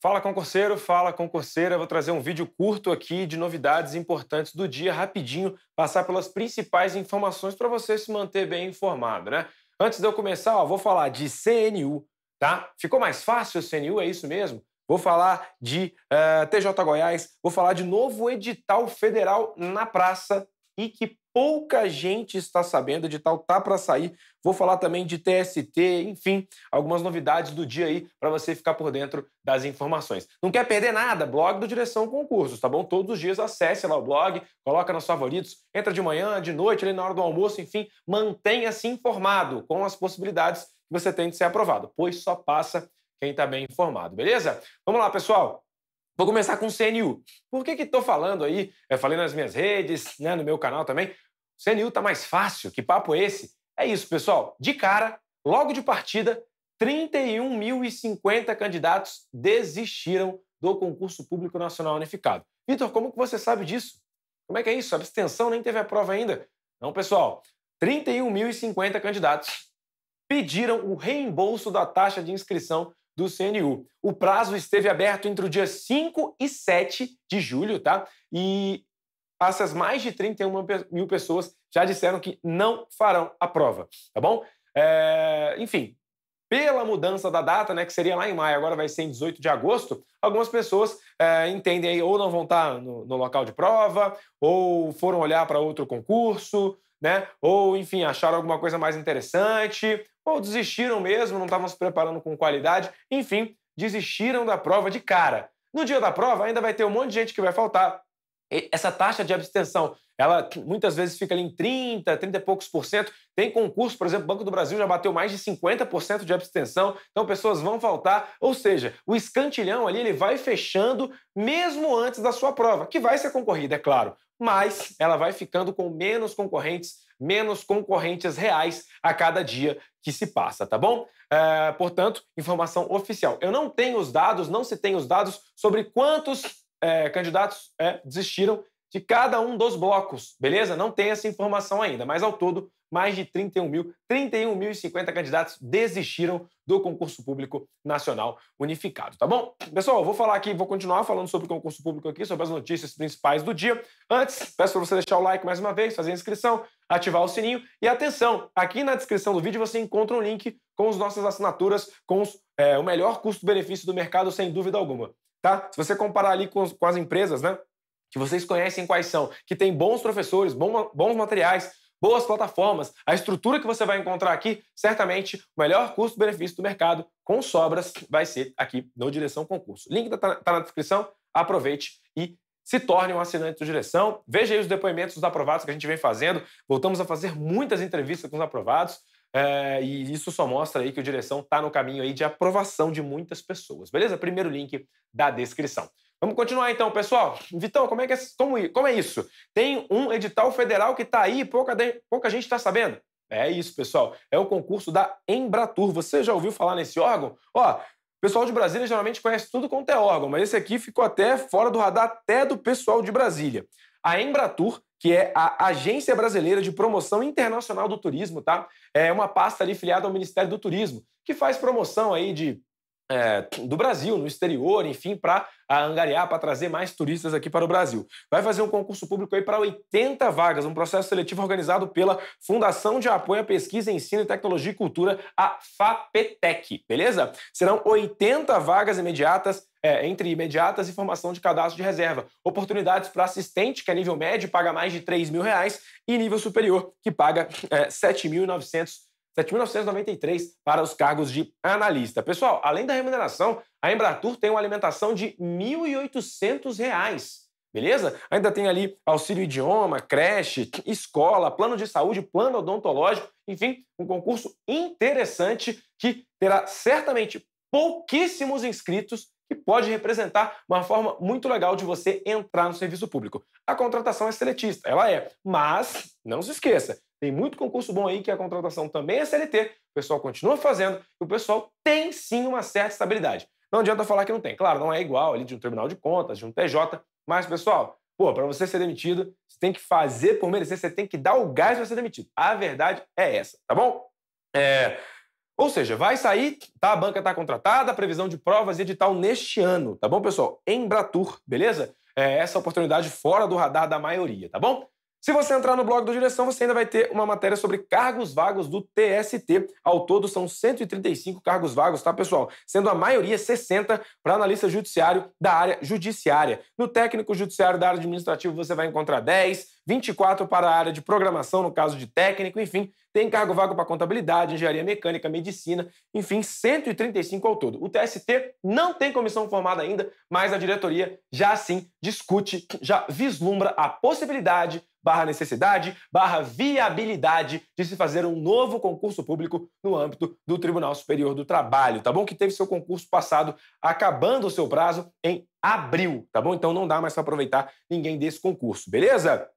Fala concurseiro, fala concurseira. Vou trazer um vídeo curto aqui de novidades importantes do dia, rapidinho, passar pelas principais informações para você se manter bem informado, né? Antes de eu começar, ó, vou falar de CNU, tá? Ficou mais fácil o CNU, é isso mesmo? Vou falar de uh, eh, TJ Goiás, vou falar de novo edital federal na praça e que pouca gente está sabendo. de tal tá para sair. Vou falar também de TST, enfim, algumas novidades do dia aí para você ficar por dentro das informações. Não quer perder nada? Blog do Direção Concursos, tá bom? Todos os dias acesse lá o blog, coloca nos favoritos, entra de manhã, de noite, ali na hora do almoço, enfim, mantenha-se informado com as possibilidades que você tem de ser aprovado, pois só passa quem está bem informado, beleza? Vamos lá, pessoal. Vou começar com o CNU. Por que que tô falando aí? Eu falei nas minhas redes, né, no meu canal também. O CNU tá mais fácil, que papo é esse? É isso, pessoal. De cara, logo de partida, 31.050 candidatos desistiram do concurso público nacional unificado. Vitor, como que você sabe disso? Como é que é isso? abstenção nem teve a prova ainda? Não, pessoal. 31.050 candidatos pediram o reembolso da taxa de inscrição do CNU. O prazo esteve aberto entre o dia 5 e 7 de julho, tá? E essas mais de 31 mil pessoas já disseram que não farão a prova, tá bom? É... enfim, pela mudança da data, né, que seria lá em maio, agora vai ser em 18 de agosto, algumas pessoas é, entendem aí ou não vão estar no, no local de prova, ou foram olhar para outro concurso, né? Ou, enfim, acharam alguma coisa mais interessante, ou desistiram mesmo, não estavam se preparando com qualidade, enfim, desistiram da prova de cara. No dia da prova ainda vai ter um monte de gente que vai faltar, essa taxa de abstenção, ela muitas vezes fica ali em 30, 30 e poucos por cento. Tem concurso, por exemplo, o Banco do Brasil já bateu mais de 50% de abstenção, então pessoas vão faltar. Ou seja, o escantilhão ali ele vai fechando mesmo antes da sua prova, que vai ser concorrida, é claro, mas ela vai ficando com menos concorrentes, menos concorrentes reais a cada dia que se passa, tá bom? É, portanto, informação oficial. Eu não tenho os dados, não se tem os dados sobre quantos é, candidatos é, desistiram de cada um dos blocos, beleza? Não tem essa informação ainda, mas ao todo, mais de 31 mil, 31.050 candidatos desistiram do concurso público nacional unificado, tá bom? Pessoal, vou falar aqui, vou continuar falando sobre o concurso público aqui, sobre as notícias principais do dia. Antes, peço para você deixar o like mais uma vez, fazer a inscrição, ativar o sininho e atenção, aqui na descrição do vídeo você encontra um link com as nossas assinaturas, com os, é, o melhor custo-benefício do mercado, sem dúvida alguma tá? Se você comparar ali com, com as empresas, né? Que vocês conhecem quais são, que tem bons professores, bom, bons materiais, boas plataformas, a estrutura que você vai encontrar aqui, certamente o melhor custo-benefício do mercado, com sobras, vai ser aqui no Direção Concurso. Link está tá na descrição, aproveite e se torne um assinante do Direção. Veja aí os depoimentos dos aprovados que a gente vem fazendo. Voltamos a fazer muitas entrevistas com os aprovados. É, e isso só mostra aí que o direção está no caminho aí de aprovação de muitas pessoas, beleza? Primeiro link da descrição. Vamos continuar então, pessoal. Vitão, como é, que é, como, como é isso? Tem um edital federal que está aí e pouca, pouca gente está sabendo. É isso, pessoal. É o concurso da Embratur. Você já ouviu falar nesse órgão? Ó, o pessoal de Brasília geralmente conhece tudo quanto é órgão, mas esse aqui ficou até fora do radar até do pessoal de Brasília. A Embratur, que é a Agência Brasileira de Promoção Internacional do Turismo, tá? É uma pasta ali filiada ao Ministério do Turismo, que faz promoção aí de é, do Brasil, no exterior, enfim, para angariar, para trazer mais turistas aqui para o Brasil. Vai fazer um concurso público aí para 80 vagas, um processo seletivo organizado pela Fundação de Apoio à Pesquisa, Ensino, Tecnologia e Cultura, a FAPETEC, beleza? Serão 80 vagas imediatas é, entre imediatas e formação de cadastro de reserva. Oportunidades para assistente, que é nível médio paga mais de 3 mil reais, e nível superior, que paga é, 7.900 7.993 para os cargos de analista. Pessoal, além da remuneração, a Embratur tem uma alimentação de R$ 1.800, beleza? Ainda tem ali auxílio idioma, creche, escola, plano de saúde, plano odontológico, enfim, um concurso interessante que terá certamente pouquíssimos inscritos que pode representar uma forma muito legal de você entrar no serviço público. A contratação é seletista, ela é, mas não se esqueça, tem muito concurso bom aí que a contratação também é CLT, o pessoal continua fazendo e o pessoal tem sim uma certa estabilidade. Não adianta falar que não tem. Claro, não é igual ali de um tribunal de contas, de um TJ, mas pessoal, pô, para você ser demitido, você tem que fazer por merecer, você tem que dar o gás para ser demitido. A verdade é essa, tá bom? É, ou seja, vai sair, tá? A banca está contratada, previsão de provas e edital neste ano, tá bom, pessoal? Embratur, beleza? É essa oportunidade fora do radar da maioria, tá bom? Se você entrar no blog do Direção, você ainda vai ter uma matéria sobre cargos vagos do TST. Ao todo, são 135 cargos vagos, tá, pessoal? Sendo a maioria 60 para analista judiciário da área judiciária. No técnico judiciário da área administrativa, você vai encontrar 10. 24 para a área de programação, no caso de técnico, enfim, tem cargo vago para contabilidade, engenharia mecânica, medicina, enfim, 135 ao todo. O TST não tem comissão formada ainda, mas a diretoria já sim discute, já vislumbra a possibilidade barra necessidade, barra viabilidade de se fazer um novo concurso público no âmbito do Tribunal Superior do Trabalho, tá bom? Que teve seu concurso passado acabando o seu prazo em abril, tá bom? Então não dá mais para aproveitar ninguém desse concurso, beleza?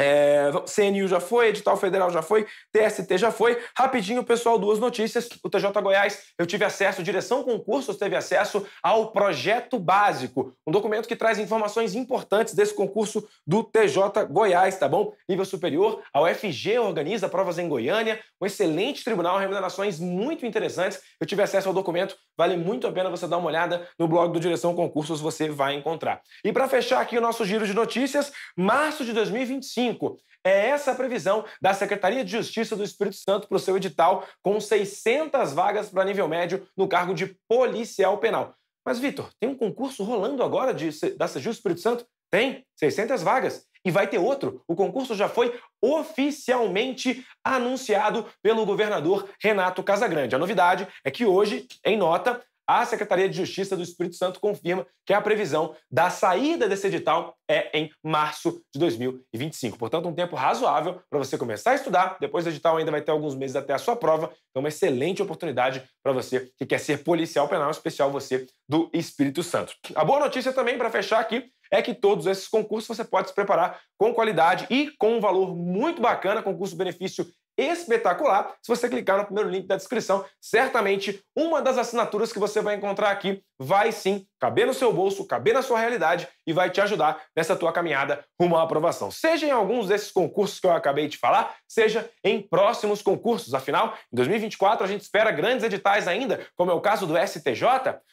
É, CNU já foi, edital federal já foi, TST já foi. Rapidinho, pessoal, duas notícias. O TJ Goiás, eu tive acesso, direção concursos teve acesso ao projeto básico, um documento que traz informações importantes desse concurso do TJ Goiás, tá bom? Nível superior, a UFG organiza provas em Goiânia, um excelente tribunal, remunerações muito interessantes. Eu tive acesso ao documento, vale muito a pena você dar uma olhada no blog do Direção Concursos, você vai encontrar. E para fechar aqui o nosso giro de notícias, março de 2025 2025. É essa a previsão da Secretaria de Justiça do Espírito Santo para o seu edital, com 600 vagas para nível médio no cargo de policial penal. Mas, Vitor, tem um concurso rolando agora de, da Sejus Espírito Santo? Tem, 600 vagas. E vai ter outro. O concurso já foi oficialmente anunciado pelo governador Renato Casagrande. A novidade é que hoje, em nota, a Secretaria de Justiça do Espírito Santo confirma que a previsão da saída desse edital é em março de 2025. Portanto, um tempo razoável para você começar a estudar. Depois do edital ainda vai ter alguns meses até a sua prova. É uma excelente oportunidade para você que quer ser policial penal, especial você do Espírito Santo. A boa notícia também para fechar aqui é que todos esses concursos você pode se preparar com qualidade e com um valor muito bacana, concurso benefício espetacular. Se você clicar no primeiro link da descrição, certamente uma das assinaturas que você vai encontrar aqui vai sim caber no seu bolso, caber na sua realidade e vai te ajudar nessa tua caminhada rumo à aprovação. Seja em alguns desses concursos que eu acabei de falar, seja em próximos concursos. Afinal, em 2024 a gente espera grandes editais ainda, como é o caso do STJ,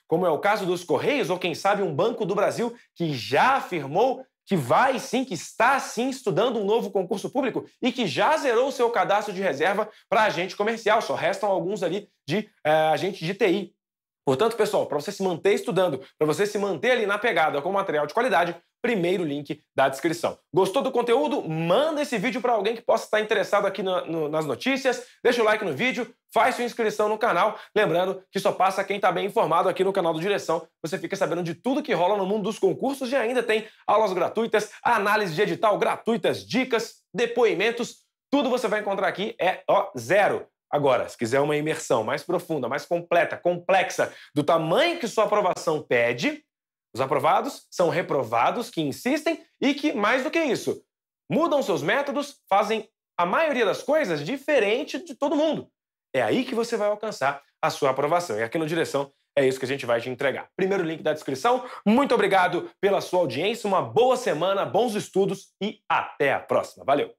como é o caso dos Correios ou quem sabe um Banco do Brasil que já afirmou que vai sim, que está sim estudando um novo concurso público e que já zerou o seu cadastro de reserva para agente comercial. Só restam alguns ali de é, eh, agente de TI. Portanto, pessoal, para você se manter estudando, para você se manter ali na pegada com material de qualidade, primeiro link da descrição. Gostou do conteúdo? Manda esse vídeo para alguém que possa estar interessado aqui no, no, nas notícias. Deixa o like no vídeo, faz sua inscrição no canal. Lembrando que só passa quem está bem informado aqui no canal do Direção. Você fica sabendo de tudo que rola no mundo dos concursos e ainda tem aulas gratuitas, análise de edital gratuitas, dicas, depoimentos. Tudo você vai encontrar aqui é ó, zero Agora, se quiser uma imersão mais profunda, mais completa, complexa, do tamanho que sua aprovação pede, os aprovados são reprovados que insistem e que, mais do que isso, mudam seus métodos, fazem a maioria das coisas diferente de todo mundo. É aí que você vai alcançar a sua aprovação. E aqui no Direção é isso que a gente vai te entregar. Primeiro link da descrição. Muito obrigado pela sua audiência, uma boa semana, bons estudos e até a próxima. Valeu!